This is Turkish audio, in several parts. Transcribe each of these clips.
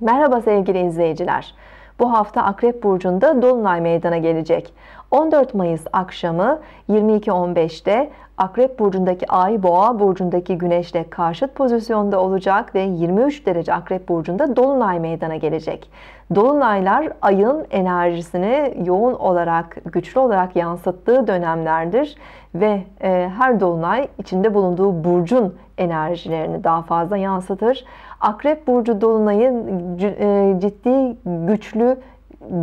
Merhaba sevgili izleyiciler. Bu hafta Akrep Burcu'nda Dolunay meydana gelecek. 14 Mayıs akşamı 22.15'te Akrep burcundaki Ay Boğa burcundaki Güneş'le karşıt pozisyonda olacak ve 23 derece Akrep burcunda dolunay meydana gelecek. Dolunaylar ayın enerjisini yoğun olarak, güçlü olarak yansıttığı dönemlerdir ve e, her dolunay içinde bulunduğu burcun enerjilerini daha fazla yansıtır. Akrep burcu dolunayı e, ciddi, güçlü,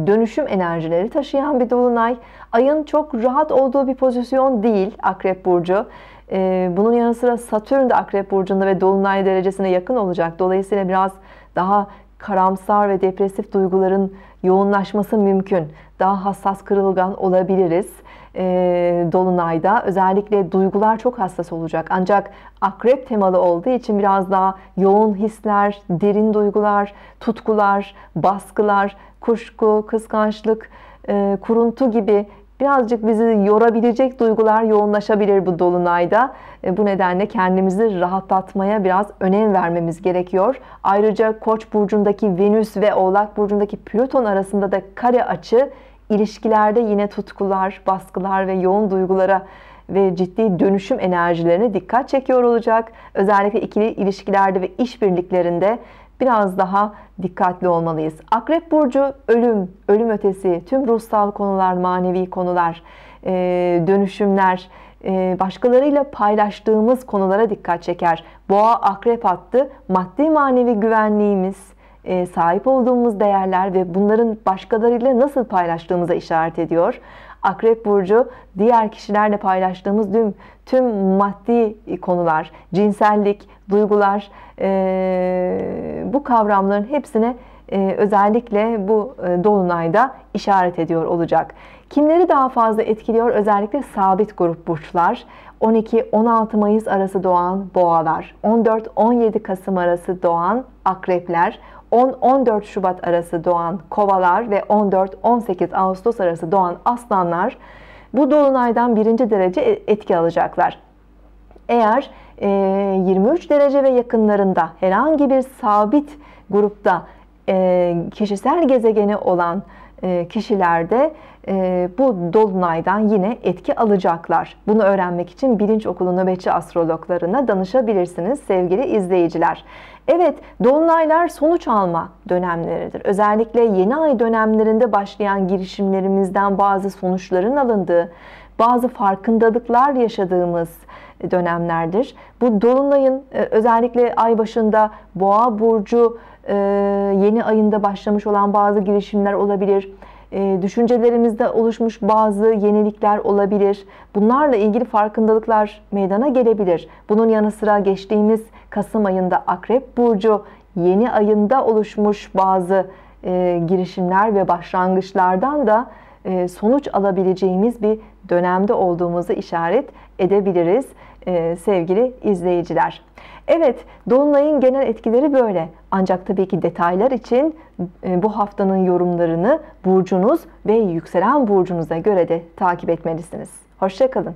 dönüşüm enerjileri taşıyan bir dolunay. Ayın çok rahat olduğu bir pozisyon değil Akrep Burcu. Ee, bunun yanı sıra Satürn de Akrep Burcu'nda ve Dolunay derecesine yakın olacak. Dolayısıyla biraz daha karamsar ve depresif duyguların yoğunlaşması mümkün. Daha hassas kırılgan olabiliriz e, Dolunay'da. Özellikle duygular çok hassas olacak. Ancak akrep temalı olduğu için biraz daha yoğun hisler, derin duygular, tutkular, baskılar, kuşku, kıskançlık, e, kuruntu gibi birazcık bizi yorabilecek duygular yoğunlaşabilir bu dolunayda. E, bu nedenle kendimizi rahatlatmaya biraz önem vermemiz gerekiyor. Ayrıca Koç burcundaki Venüs ve Oğlak burcundaki Plüton arasında da kare açı ilişkilerde yine tutkular, baskılar ve yoğun duygulara ve ciddi dönüşüm enerjilerine dikkat çekiyor olacak. Özellikle ikili ilişkilerde ve işbirliklerinde biraz daha dikkatli olmalıyız. Akrep burcu ölüm, ölüm ötesi, tüm ruhsal konular, manevi konular, e, dönüşümler, e, başkalarıyla paylaştığımız konulara dikkat çeker. Boğa akrep attı. Maddi manevi güvenliğimiz, e, sahip olduğumuz değerler ve bunların başkalarıyla nasıl paylaştığımıza işaret ediyor. Akrep burcu diğer kişilerle paylaştığımız tüm, tüm maddi konular, cinsellik, duygular, ee, bu kavramların hepsine e, özellikle bu e, dolunayda işaret ediyor olacak. Kimleri daha fazla etkiliyor? Özellikle sabit grup burçlar. 12-16 Mayıs arası doğan boğalar, 14-17 Kasım arası doğan akrepler, 10-14 Şubat arası doğan kovalar ve 14-18 Ağustos arası doğan aslanlar bu dolunaydan birinci derece e, etki alacaklar. Eğer 23 ee, derece ve yakınlarında herhangi bir sabit grupta e, kişisel gezegeni olan e, kişilerde e, bu dolunaydan yine etki alacaklar. Bunu öğrenmek için bilinç okulu nöbetçi astrologlarına danışabilirsiniz sevgili izleyiciler. Evet, dolunaylar sonuç alma dönemleridir. Özellikle yeni ay dönemlerinde başlayan girişimlerimizden bazı sonuçların alındığı bazı farkındalıklar yaşadığımız e, dönemlerdir. Bu dolunayın e, özellikle ay başında boğa burcu e, yeni ayında başlamış olan bazı girişimler olabilir. Düşüncelerimizde oluşmuş bazı yenilikler olabilir. Bunlarla ilgili farkındalıklar meydana gelebilir. Bunun yanı sıra geçtiğimiz Kasım ayında Akrep Burcu yeni ayında oluşmuş bazı girişimler ve başlangıçlardan da e, sonuç alabileceğimiz bir dönemde olduğumuzu işaret edebiliriz e, sevgili izleyiciler. Evet, Dolunay'ın genel etkileri böyle. Ancak tabii ki detaylar için e, bu haftanın yorumlarını burcunuz ve yükselen burcunuza göre de takip etmelisiniz. Hoşçakalın.